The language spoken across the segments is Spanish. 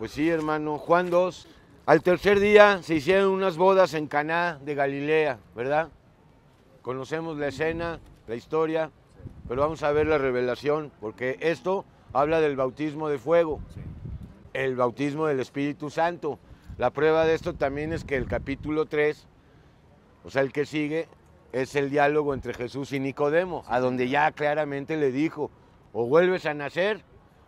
Pues sí, hermano, Juan 2. Al tercer día se hicieron unas bodas en Caná de Galilea, ¿verdad? Conocemos la escena, la historia, pero vamos a ver la revelación, porque esto habla del bautismo de fuego, el bautismo del Espíritu Santo. La prueba de esto también es que el capítulo 3, o sea, el que sigue, es el diálogo entre Jesús y Nicodemo, a donde ya claramente le dijo, o vuelves a nacer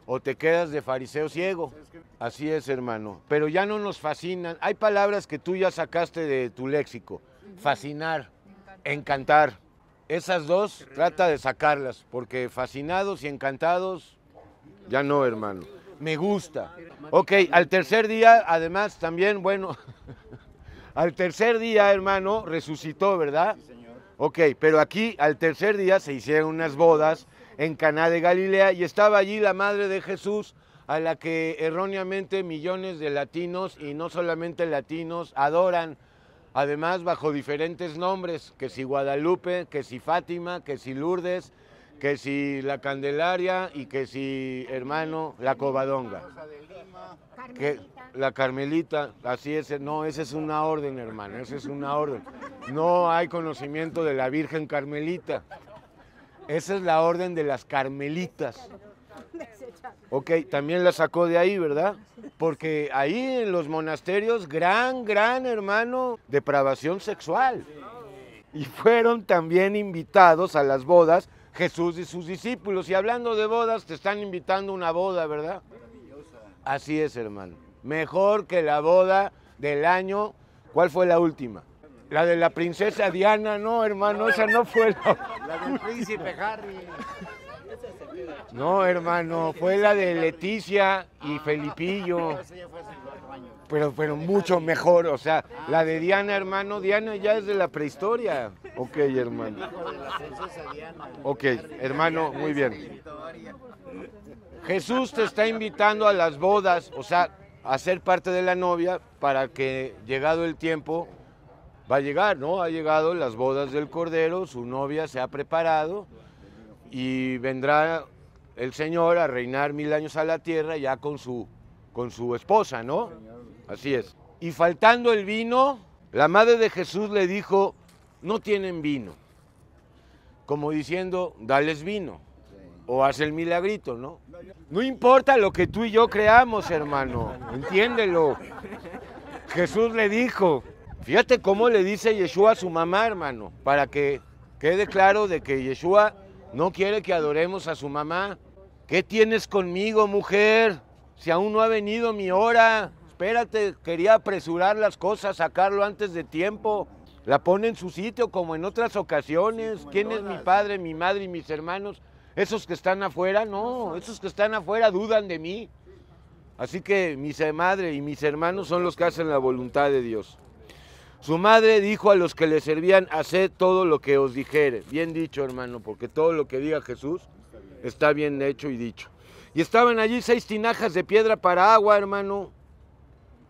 o te quedas de fariseo ciego. Así es, hermano. Pero ya no nos fascinan. Hay palabras que tú ya sacaste de tu léxico. Fascinar, encantar. Esas dos trata de sacarlas, porque fascinados y encantados, ya no, hermano. Me gusta. Ok, al tercer día, además, también, bueno, al tercer día, hermano, resucitó, ¿verdad? Ok, pero aquí al tercer día se hicieron unas bodas en Caná de Galilea y estaba allí la madre de Jesús a la que erróneamente millones de latinos y no solamente latinos adoran, además bajo diferentes nombres, que si Guadalupe, que si Fátima, que si Lourdes, que si la Candelaria y que si hermano la Covadonga. Que, la Carmelita, así es, no, esa es una orden, hermano, esa es una orden. No hay conocimiento de la Virgen Carmelita. Esa es la orden de las carmelitas. Ok, también la sacó de ahí, ¿verdad? Porque ahí en los monasterios, gran, gran hermano, depravación sexual. Y fueron también invitados a las bodas Jesús y sus discípulos. Y hablando de bodas, te están invitando a una boda, ¿verdad? Así es, hermano. Mejor que la boda del año. ¿Cuál fue la última? La de la princesa Diana, no, hermano, esa no fue la. del príncipe Harry. No, hermano, fue la de Leticia y ah. Felipillo. Pero, pero mucho mejor, o sea, ah, la de Diana, hermano, Diana ya es de la prehistoria. Ok, hermano. Ok, hermano, muy bien. Jesús te está invitando a las bodas, o sea, a ser parte de la novia para que llegado el tiempo va a llegar, ¿no? Ha llegado las bodas del Cordero, su novia se ha preparado y vendrá el Señor a reinar mil años a la tierra ya con su, con su esposa, ¿no? Así es. Y faltando el vino, la madre de Jesús le dijo, no tienen vino. Como diciendo, dales vino. O haz el milagrito, ¿no? No importa lo que tú y yo creamos, hermano. Entiéndelo. Jesús le dijo, Fíjate cómo le dice Yeshua a su mamá, hermano, para que quede claro de que Yeshua no quiere que adoremos a su mamá. ¿Qué tienes conmigo, mujer? Si aún no ha venido mi hora. Espérate, quería apresurar las cosas, sacarlo antes de tiempo. La pone en su sitio como en otras ocasiones. ¿Quién es mi padre, mi madre y mis hermanos? Esos que están afuera, no, esos que están afuera dudan de mí. Así que mi madre y mis hermanos son los que hacen la voluntad de Dios. Su madre dijo a los que le servían, haced todo lo que os dijere. Bien dicho, hermano, porque todo lo que diga Jesús está bien hecho y dicho. Y estaban allí seis tinajas de piedra para agua, hermano.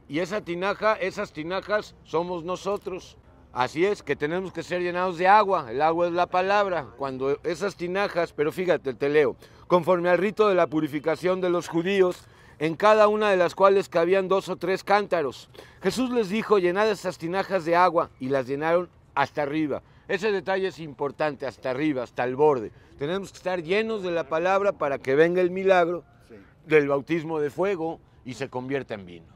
Y esa tinaja, esas tinajas somos nosotros. Así es, que tenemos que ser llenados de agua. El agua es la palabra. Cuando esas tinajas, pero fíjate, te leo, conforme al rito de la purificación de los judíos, en cada una de las cuales cabían dos o tres cántaros. Jesús les dijo, llenad esas tinajas de agua, y las llenaron hasta arriba. Ese detalle es importante, hasta arriba, hasta el borde. Tenemos que estar llenos de la palabra para que venga el milagro del bautismo de fuego y se convierta en vino.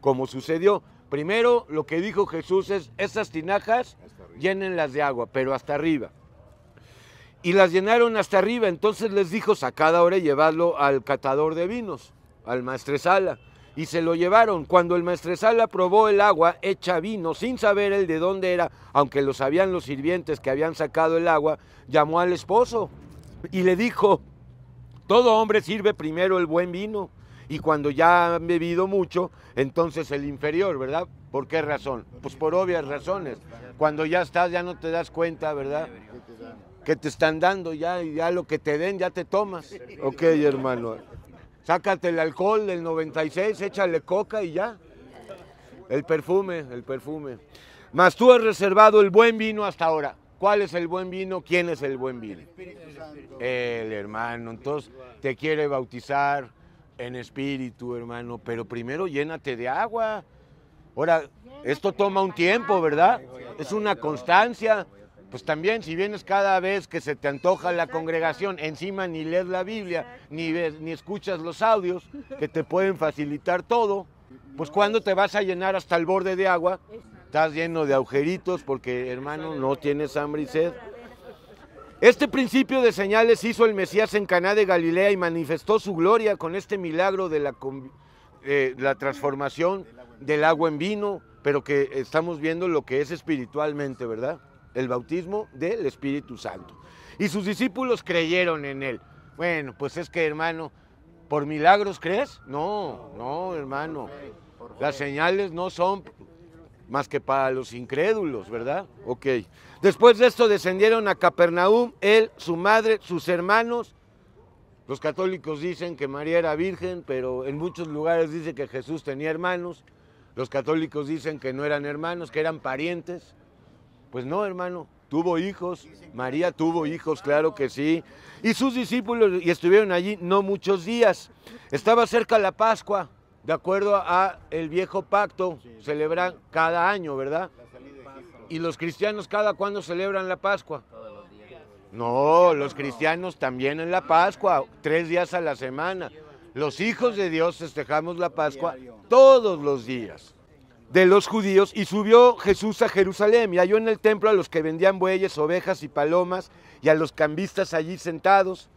Como sucedió, primero lo que dijo Jesús es, esas tinajas llenenlas de agua, pero hasta arriba. Y las llenaron hasta arriba, entonces les dijo, sacad ahora y llevadlo al catador de vinos al maestresala y se lo llevaron. Cuando el maestresala probó el agua hecha vino sin saber el de dónde era, aunque lo sabían los sirvientes que habían sacado el agua, llamó al esposo y le dijo, todo hombre sirve primero el buen vino y cuando ya han bebido mucho, entonces el inferior, ¿verdad? ¿Por qué razón? Pues por obvias razones. Cuando ya estás ya no te das cuenta, ¿verdad? Que te están dando ya y ya lo que te den ya te tomas. Ok, hermano. Sácate el alcohol del 96, échale coca y ya. El perfume, el perfume. Más tú has reservado el buen vino hasta ahora. ¿Cuál es el buen vino? ¿Quién es el buen vino? El, el hermano. Entonces te quiere bautizar en espíritu, hermano, pero primero llénate de agua. Ahora, esto toma un tiempo, ¿verdad? Es una constancia pues también si vienes cada vez que se te antoja la congregación, encima ni lees la Biblia, ni, ni escuchas los audios que te pueden facilitar todo, pues cuando te vas a llenar hasta el borde de agua, estás lleno de agujeritos porque hermano no tienes hambre y sed. Este principio de señales hizo el Mesías en Caná de Galilea y manifestó su gloria con este milagro de la, eh, la transformación del agua en vino, pero que estamos viendo lo que es espiritualmente, ¿verdad? el bautismo del Espíritu Santo. Y sus discípulos creyeron en él. Bueno, pues es que hermano, ¿por milagros crees? No, no, hermano. Las señales no son más que para los incrédulos, ¿verdad? Ok. Después de esto descendieron a Capernaum, él, su madre, sus hermanos. Los católicos dicen que María era virgen, pero en muchos lugares dice que Jesús tenía hermanos. Los católicos dicen que no eran hermanos, que eran parientes. Pues no, hermano, tuvo hijos, María tuvo hijos, claro que sí. Y sus discípulos, y estuvieron allí no muchos días. Estaba cerca la Pascua, de acuerdo a el viejo pacto, celebran cada año, ¿verdad? ¿Y los cristianos cada cuándo celebran la Pascua? No, los cristianos también en la Pascua, tres días a la semana. Los hijos de Dios festejamos la Pascua todos los días de los judíos y subió Jesús a Jerusalén y halló en el templo a los que vendían bueyes, ovejas y palomas y a los cambistas allí sentados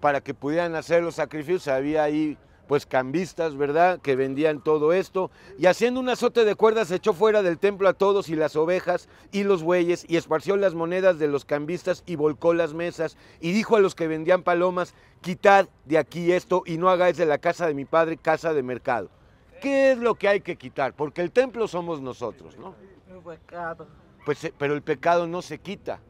para que pudieran hacer los sacrificios. Había ahí pues cambistas, ¿verdad? Que vendían todo esto. Y haciendo un azote de cuerdas echó fuera del templo a todos y las ovejas y los bueyes y esparció las monedas de los cambistas y volcó las mesas y dijo a los que vendían palomas, quitad de aquí esto y no hagáis de la casa de mi padre casa de mercado. ¿Qué es lo que hay que quitar? Porque el templo somos nosotros, ¿no? Pues, eh, pero el pecado no se quita,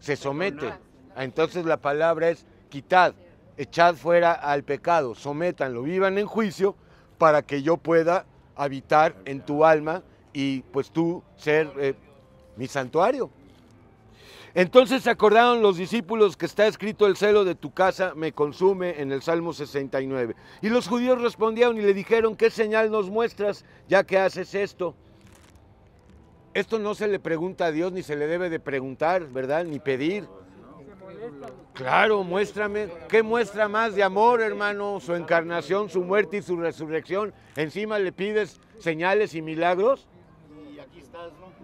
se somete. Entonces la palabra es quitad, echad fuera al pecado, sometanlo, vivan en juicio para que yo pueda habitar en tu alma y pues tú ser eh, mi santuario. Entonces se acordaron los discípulos que está escrito el celo de tu casa me consume en el Salmo 69. Y los judíos respondieron y le dijeron, ¿qué señal nos muestras ya que haces esto? Esto no se le pregunta a Dios ni se le debe de preguntar, ¿verdad? Ni pedir. Claro, muéstrame. ¿Qué muestra más de amor, hermano? Su encarnación, su muerte y su resurrección. Encima le pides señales y milagros.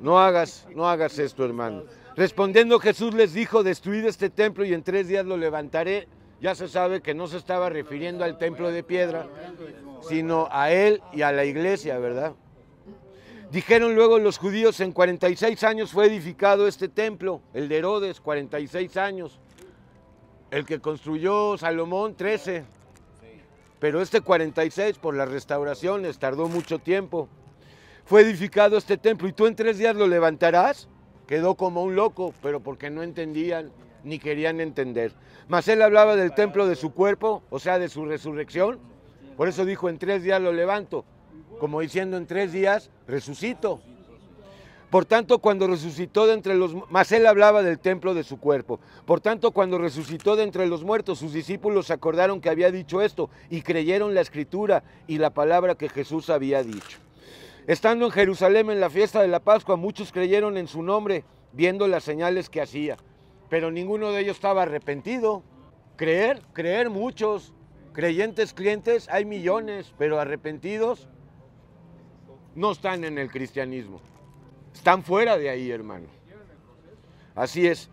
¿no? hagas, no hagas esto, hermano. Respondiendo Jesús les dijo, destruid este templo y en tres días lo levantaré. Ya se sabe que no se estaba refiriendo al templo de piedra, sino a él y a la iglesia, ¿verdad? Dijeron luego los judíos, en 46 años fue edificado este templo, el de Herodes, 46 años. El que construyó Salomón, 13. Pero este 46 por la restauración, les tardó mucho tiempo fue edificado este templo y tú en tres días lo levantarás. Quedó como un loco, pero porque no entendían ni querían entender. Mas él hablaba del templo de su cuerpo, o sea, de su resurrección. Por eso dijo, en tres días lo levanto, como diciendo, en tres días resucito. Por tanto, cuando resucitó de entre los... él hablaba del templo de su cuerpo. Por tanto, cuando resucitó de entre los muertos, sus discípulos acordaron que había dicho esto y creyeron la escritura y la palabra que Jesús había dicho. Estando en Jerusalén en la fiesta de la Pascua, muchos creyeron en su nombre, viendo las señales que hacía, pero ninguno de ellos estaba arrepentido. Creer, creer muchos, creyentes, clientes, hay millones, pero arrepentidos no están en el cristianismo. Están fuera de ahí, hermano. Así es.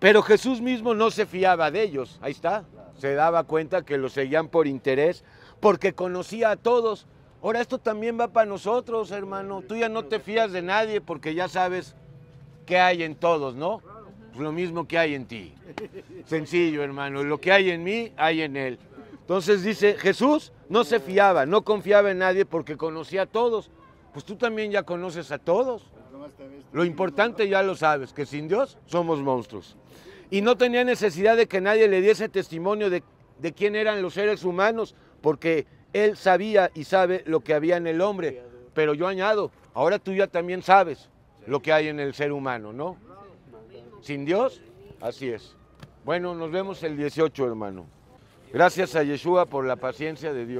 Pero Jesús mismo no se fiaba de ellos, ahí está. Se daba cuenta que lo seguían por interés, porque conocía a todos Ahora esto también va para nosotros, hermano. Tú ya no te fías de nadie porque ya sabes qué hay en todos, ¿no? Pues lo mismo que hay en ti. Sencillo, hermano. Lo que hay en mí, hay en él. Entonces dice, Jesús no se fiaba, no confiaba en nadie porque conocía a todos. Pues tú también ya conoces a todos. Lo importante ya lo sabes, que sin Dios somos monstruos. Y no tenía necesidad de que nadie le diese testimonio de, de quién eran los seres humanos, porque él sabía y sabe lo que había en el hombre, pero yo añado, ahora tú ya también sabes lo que hay en el ser humano, ¿no? Sin Dios, así es. Bueno, nos vemos el 18, hermano. Gracias a Yeshua por la paciencia de Dios.